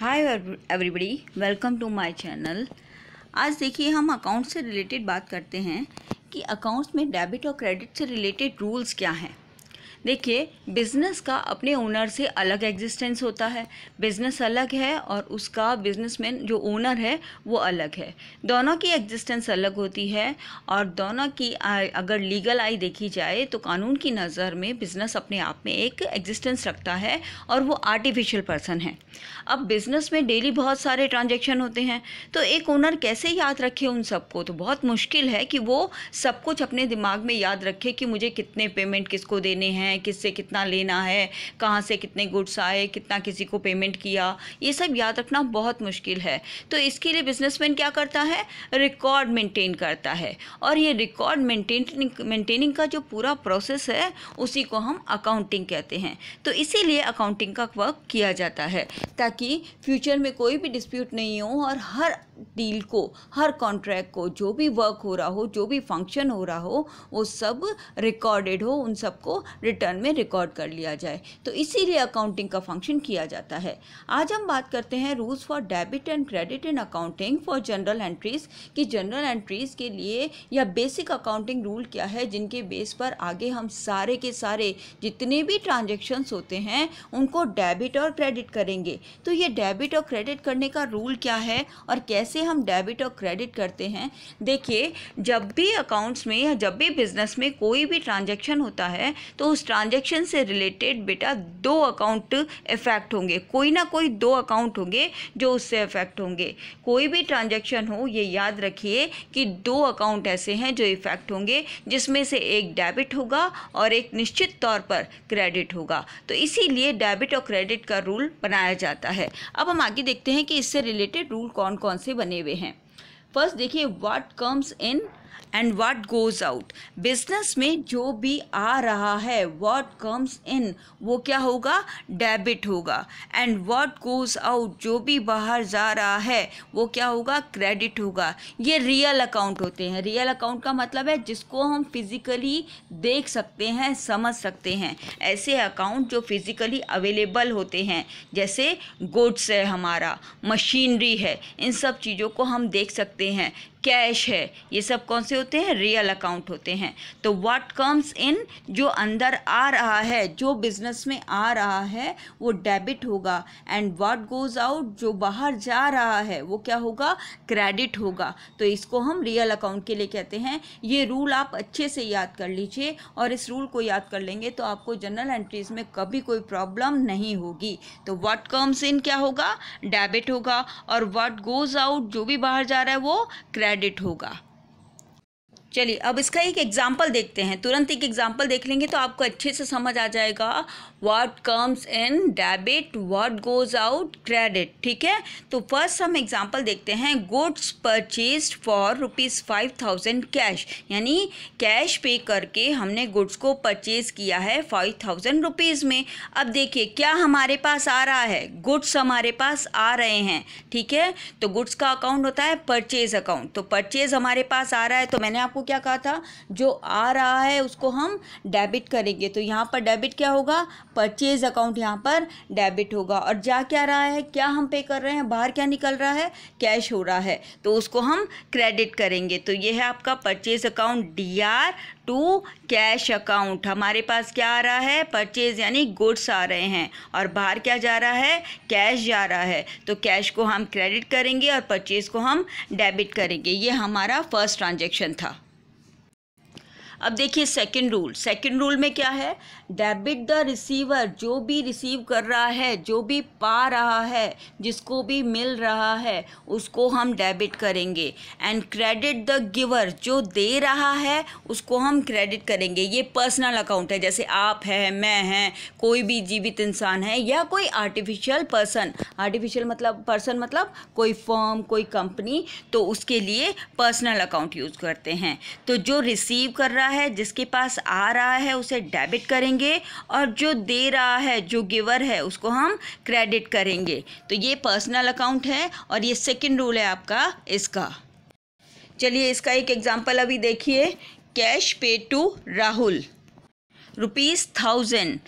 hi everybody welcome to my channel आज देखिए हम अकाउंट से रिलेटेड बात करते हैं कि अकाउंट्स में डेबिट और क्रेडिट से रिलेटेड रूल्स क्या हैं देखिए बिज़नेस का अपने ओनर से अलग एग्जिस्टेंस होता है बिज़नेस अलग है और उसका बिजनेसमैन जो ओनर है वो अलग है दोनों की एग्जिस्टेंस अलग होती है और दोनों की अगर लीगल आई देखी जाए तो कानून की नज़र में बिज़नेस अपने आप में एक एग्जिस्टेंस रखता है और वो आर्टिफिशियल पर्सन है अब बिज़नेस में डेली बहुत सारे ट्रांजेक्शन होते हैं तो एक ओनर कैसे याद रखे उन सबको तो बहुत मुश्किल है कि वो सब कुछ अपने दिमाग में याद रखे कि मुझे कितने पेमेंट किसको देने हैं हैं किससे कितना लेना है कहाँ से कितने गुड्स आए कितना किसी को पेमेंट किया ये सब याद रखना बहुत मुश्किल है तो इसके लिए बिजनेसमैन क्या करता है रिकॉर्ड मेंटेन करता है और ये रिकॉर्ड मेंटेनिंग मेंटेनिंग का जो पूरा प्रोसेस है उसी को हम अकाउंटिंग कहते हैं तो इसीलिए अकाउंटिंग का वर्क किया जाता है ताकि फ्यूचर में कोई भी डिस्प्यूट नहीं हो और हर डील को हर कॉन्ट्रैक्ट को जो भी वर्क हो रहा हो जो भी फंक्शन हो रहा हो वो सब रिकॉर्डेड हो उन सबको रिटर्न में रिकॉर्ड कर लिया जाए तो इसीलिए अकाउंटिंग का फंक्शन किया जाता है आज हम बात करते हैं rules for debit and credit in accounting for journal entries कि जनरल एंट्रीज के लिए या बेसिक अकाउंटिंग रूल क्या है जिनके बेस पर आगे हम सारे के सारे जितने भी ट्रांजेक्शन्स होते हैं उनको डेबिट और क्रेडिट करेंगे तो ये डेबिट और क्रेडिट करने का रूल क्या है और कैसे कैसे हम डेबिट और क्रेडिट करते हैं देखिए जब भी अकाउंट्स में या जब भी बिजनेस में कोई भी ट्रांजेक्शन होता है तो उस ट्रांजेक्शन से रिलेटेड बेटा दो अकाउंट इफेक्ट होंगे कोई ना कोई दो अकाउंट होंगे जो उससे इफेक्ट होंगे कोई भी ट्रांजेक्शन हो ये याद रखिए कि दो अकाउंट ऐसे हैं जो इफेक्ट होंगे जिसमें से एक डेबिट होगा और एक निश्चित तौर पर क्रेडिट होगा तो इसीलिए डेबिट और क्रेडिट का रूल बनाया जाता है अब हम आगे देखते हैं कि इससे रिलेटेड रूल कौन कौन से बने हुए हैं फर्स्ट देखिए what comes in and what goes out business में जो भी आ रहा है वाट कम्स इन वो क्या होगा डेबिट होगा एंड वाट गोज़ आउट जो भी बाहर जा रहा है वो क्या होगा क्रेडिट होगा ये रियल अकाउंट होते हैं रियल अकाउंट का मतलब है जिसको हम फिज़िकली देख सकते हैं समझ सकते हैं ऐसे अकाउंट जो फिज़िकली अवेलेबल होते हैं जैसे गुड्स है हमारा मशीनरी है इन सब चीज़ों को हम देख सकते हैं कैश है ये सब कौन से होते हैं रियल अकाउंट होते हैं तो व्हाट कम्स इन जो अंदर आ रहा है जो बिजनेस में आ रहा है वो डेबिट होगा एंड व्हाट गोज़ आउट जो बाहर जा रहा है वो क्या होगा क्रेडिट होगा तो इसको हम रियल अकाउंट के लिए कहते हैं ये रूल आप अच्छे से याद कर लीजिए और इस रूल को याद कर लेंगे तो आपको जनरल एंट्रीज में कभी कोई प्रॉब्लम नहीं होगी तो व्हाट कम्स इन क्या होगा डेबिट होगा और व्हाट गोज़ आउट जो भी बाहर जा रहा है वो क्रेडिट एडिट होगा चलिए अब इसका एक एग्जाम्पल देखते हैं तुरंत एक एग्जाम्पल देख लेंगे तो आपको अच्छे से समझ आ जाएगा what comes in debit what goes out credit ठीक है तो फर्स्ट हम एग्जाम्पल देखते हैं goods purchase for rupees five thousand cash यानी कैश पे करके हमने गुड्स को परचेज किया है फाइव थाउजेंड रुपीज़ में अब देखिए क्या हमारे पास आ रहा है गुड्स हमारे पास आ रहे हैं ठीक है तो गुड्स का अकाउंट होता है परचेज अकाउंट तो परचेज हमारे पास आ रहा है तो मैंने आपको क्या कहा था जो आ रहा है उसको हम डेबिट करेंगे तो यहाँ पर डेबिट क्या होगा परचेज अकाउंट यहाँ पर डेबिट होगा और जा क्या रहा है क्या हम पे कर रहे हैं बाहर क्या निकल रहा है कैश हो रहा है तो उसको हम क्रेडिट करेंगे तो ये है आपका purchase account D R to cash account हमारे पास क्या आ रहा है परचेज यानी गुड्स आ रहे हैं और बाहर क्या जा रहा है कैश जा रहा है तो कैश को हम क्रेडिट करेंगे और परचेज को हम डेबिट करेंगे ये हमारा फर्स्ट ट्रांजेक्शन था अब देखिए सेकंड रूल सेकंड रूल में क्या है डेबिट द रिसीवर जो भी रिसीव कर रहा है जो भी पा रहा है जिसको भी मिल रहा है उसको हम डेबिट करेंगे एंड क्रेडिट द गिवर जो दे रहा है उसको हम क्रेडिट करेंगे ये पर्सनल अकाउंट है जैसे आप है मैं हैं कोई भी जीवित इंसान है या कोई आर्टिफिशियल पर्सन आर्टिफिशियल मतलब पर्सन मतलब कोई फॉर्म कोई कंपनी तो उसके लिए पर्सनल अकाउंट यूज़ करते हैं तो जो रिसीव कर रहा रहा है जिसके पास आ रहा है उसे डेबिट करेंगे और जो दे रहा है जो गिवर है उसको हम क्रेडिट करेंगे तो ये पर्सनल अकाउंट है और ये सेकेंड रूल है आपका इसका चलिए इसका एक एग्जाम्पल अभी देखिए कैश पे टू राहुल रुपीज़ थाउजेंड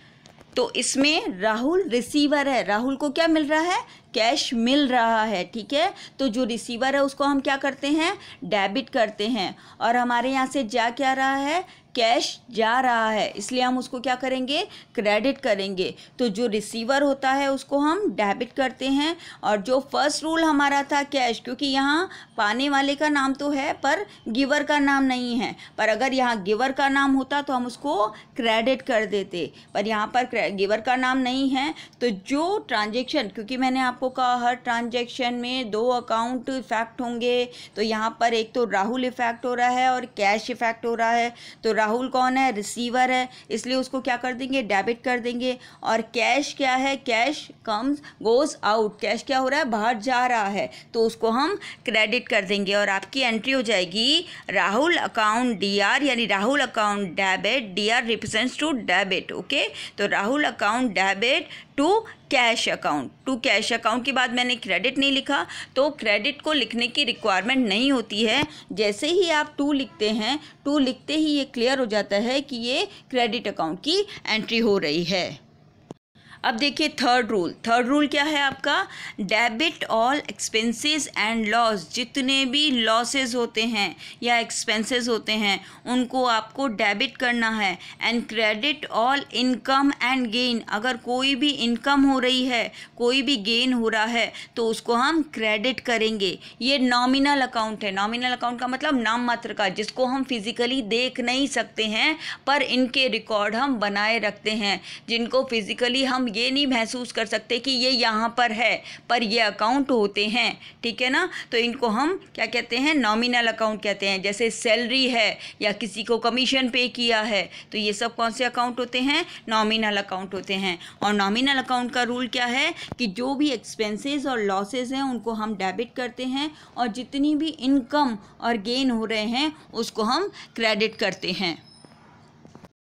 तो इसमें राहुल रिसीवर है राहुल को क्या मिल रहा है कैश मिल रहा है ठीक है तो जो रिसीवर है उसको हम क्या करते हैं डेबिट करते हैं और हमारे यहाँ से जा क्या रहा है कैश जा रहा है इसलिए हम उसको क्या करेंगे क्रेडिट करेंगे तो जो रिसीवर होता है उसको हम डेबिट करते हैं और जो फर्स्ट रूल हमारा था कैश क्योंकि यहाँ पाने वाले का नाम तो है पर गिवर का नाम नहीं है पर अगर यहाँ गिवर का नाम होता तो हम उसको क्रेडिट कर देते पर यहाँ पर गिवर का नाम नहीं है तो जो ट्रांजेक्शन क्योंकि मैंने आप आपको का हर ट्रांजैक्शन में दो अकाउंट इफेक्ट होंगे तो यहाँ पर एक तो राहुल इफेक्ट हो रहा है और कैश इफेक्ट हो रहा है तो राहुल कौन है रिसीवर है इसलिए उसको क्या कर देंगे डेबिट कर देंगे और कैश क्या है cash comes goes out cash क्या हो रहा है बाहर जा रहा है तो उसको हम क्रेडिट कर देंगे और आपकी एंट्री हो जाएगी राहुल अकाउंट डी यानी Rahul account debit D R represents to debit okay तो Rahul account debit to cash account to cash account के बाद मैंने क्रेडिट नहीं लिखा तो क्रेडिट को लिखने की रिक्वायरमेंट नहीं होती है जैसे ही आप टू लिखते हैं टू लिखते ही ये क्लियर हो जाता है कि ये क्रेडिट अकाउंट की एंट्री हो रही है अब देखिए थर्ड रूल थर्ड रूल क्या है आपका debit all expenses and loss जितने भी लॉसेस होते हैं या एक्सपेंसेस होते हैं उनको आपको डेबिट करना है and credit all income and gain अगर कोई भी इनकम हो रही है कोई भी गेन हो रहा है तो उसको हम क्रेडिट करेंगे ये नॉमिनल अकाउंट है नॉमिनल अकाउंट का मतलब नाम मात्र का जिसको हम फिजिकली देख नहीं सकते हैं पर इनके रिकॉर्ड हम बनाए रखते हैं जिनको फिजिकली हम ये नहीं महसूस कर सकते कि ये यहाँ पर है पर ये अकाउंट होते हैं ठीक है ना तो इनको हम क्या कहते हैं नॉमिनल अकाउंट कहते हैं जैसे सैलरी है या किसी को कमीशन पे किया है तो ये सब कौन से अकाउंट होते हैं नॉमिनल अकाउंट होते हैं और नॉमिनल अकाउंट का रूल क्या है कि जो भी एक्सपेंसेस और लॉसेज हैं उनको हम डेबिट करते हैं और जितनी भी इनकम और गेन हो रहे हैं उसको हम क्रेडिट करते हैं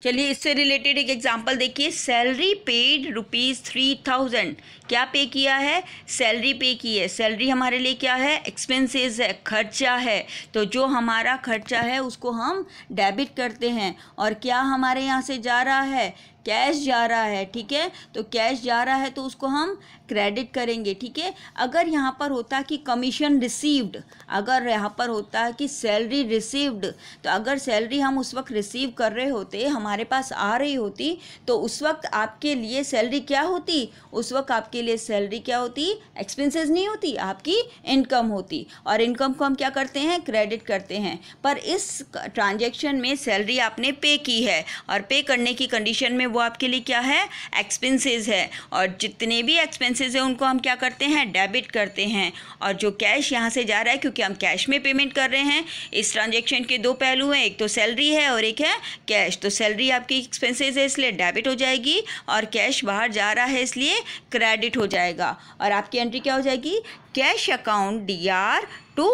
चलिए इससे रिलेटेड एक एग्जांपल देखिए salary paid rupees three thousand क्या पे किया है सैलरी पे की है सैलरी हमारे लिए क्या है एक्सपेंसेस है खर्चा है तो जो हमारा खर्चा है उसको हम डेबिट करते हैं और क्या हमारे यहाँ से जा रहा है कैश जा रहा है ठीक है तो कैश जा रहा है तो उसको हम क्रेडिट करेंगे ठीक है अगर यहाँ पर होता कि कमीशन रिसीव्ड अगर यहाँ पर होता कि सैलरी रिसीव्ड तो अगर सैलरी हम उस वक्त रिसीव कर रहे होते हमारे पास आ रही होती तो उस वक्त आपके लिए सैलरी क्या होती उस वक्त आपके लिए सैलरी क्या होती एक्सपेंसेस नहीं होती आपकी इनकम होती और इनकम को हम क्या करते हैं क्रेडिट करते हैं पर इस ट्रांजेक्शन में सैलरी आपने पे की है और पे करने की कंडीशन में वो आपके लिए क्या है एक्सपेंसेस है और जितने भी एक्सपेंसेस है उनको हम क्या करते हैं डेबिट करते हैं और जो कैश यहाँ से जा रहा है क्योंकि हम कैश में पेमेंट कर रहे हैं इस ट्रांजेक्शन के दो पहलू हैं एक तो सैलरी है और एक है कैश तो सैलरी आपकी एक्सपेंसेस है इसलिए डेबिट हो जाएगी और कैश बाहर जा रहा है इसलिए क्रेडिट हो जाएगा और आपकी एंट्री क्या हो जाएगी cash account D R to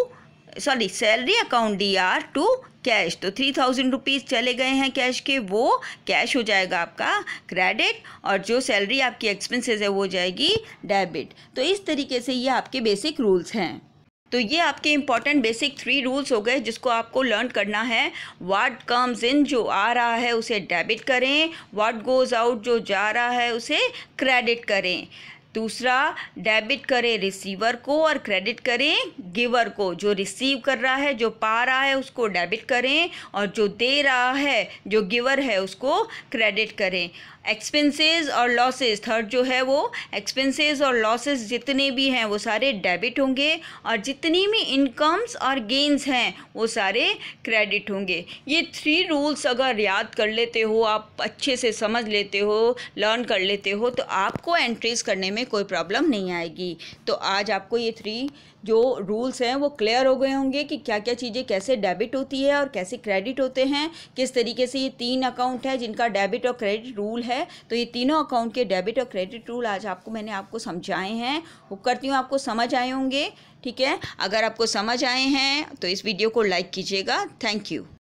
sorry salary account D R to cash तो थ्री थाउजेंड रुपीज़ चले गए हैं कैश के वो कैश हो जाएगा आपका क्रेडिट और जो सैलरी आपकी एक्सपेंसेस है वो हो जाएगी डेबिट तो इस तरीके से ये आपके बेसिक रूल्स हैं तो ये आपके इम्पॉर्टेंट बेसिक थ्री रूल्स हो गए जिसको आपको लर्न करना है वाट कम्स इन जो आ रहा है उसे डेबिट करें व्हाट गोज़ आउट जो जा रहा है उसे क्रेडिट करें दूसरा डेबिट करें रिसीवर को और क्रेडिट करें गिवर को जो रिसीव कर रहा है जो पा रहा है उसको डेबिट करें और जो दे रहा है जो गिवर है उसको क्रेडिट करें एक्सपेंसेस और लॉसेस थर्ड जो है वो एक्सपेंसेस और लॉसेस जितने भी हैं वो सारे डेबिट होंगे और जितनी भी इनकम्स और गेंस हैं वो सारे क्रेडिट होंगे ये थ्री रूल्स अगर याद कर लेते हो आप अच्छे से समझ लेते हो लर्न कर लेते हो तो आपको एंट्रीज करने में कोई प्रॉब्लम नहीं आएगी तो आज आपको ये थ्री जो रूल्स हैं वो क्लियर हो गए होंगे कि क्या क्या चीज़ें कैसे डेबिट होती है और कैसे क्रेडिट होते हैं किस तरीके से ये तीन अकाउंट है जिनका डेबिट और क्रेडिट रूल है है तो ये तीनों अकाउंट के डेबिट और क्रेडिट रूल आज आपको मैंने आपको समझाए हैं वो करती हूँ आपको समझ आए होंगे ठीक है अगर आपको समझ आए हैं तो इस वीडियो को लाइक कीजिएगा थैंक यू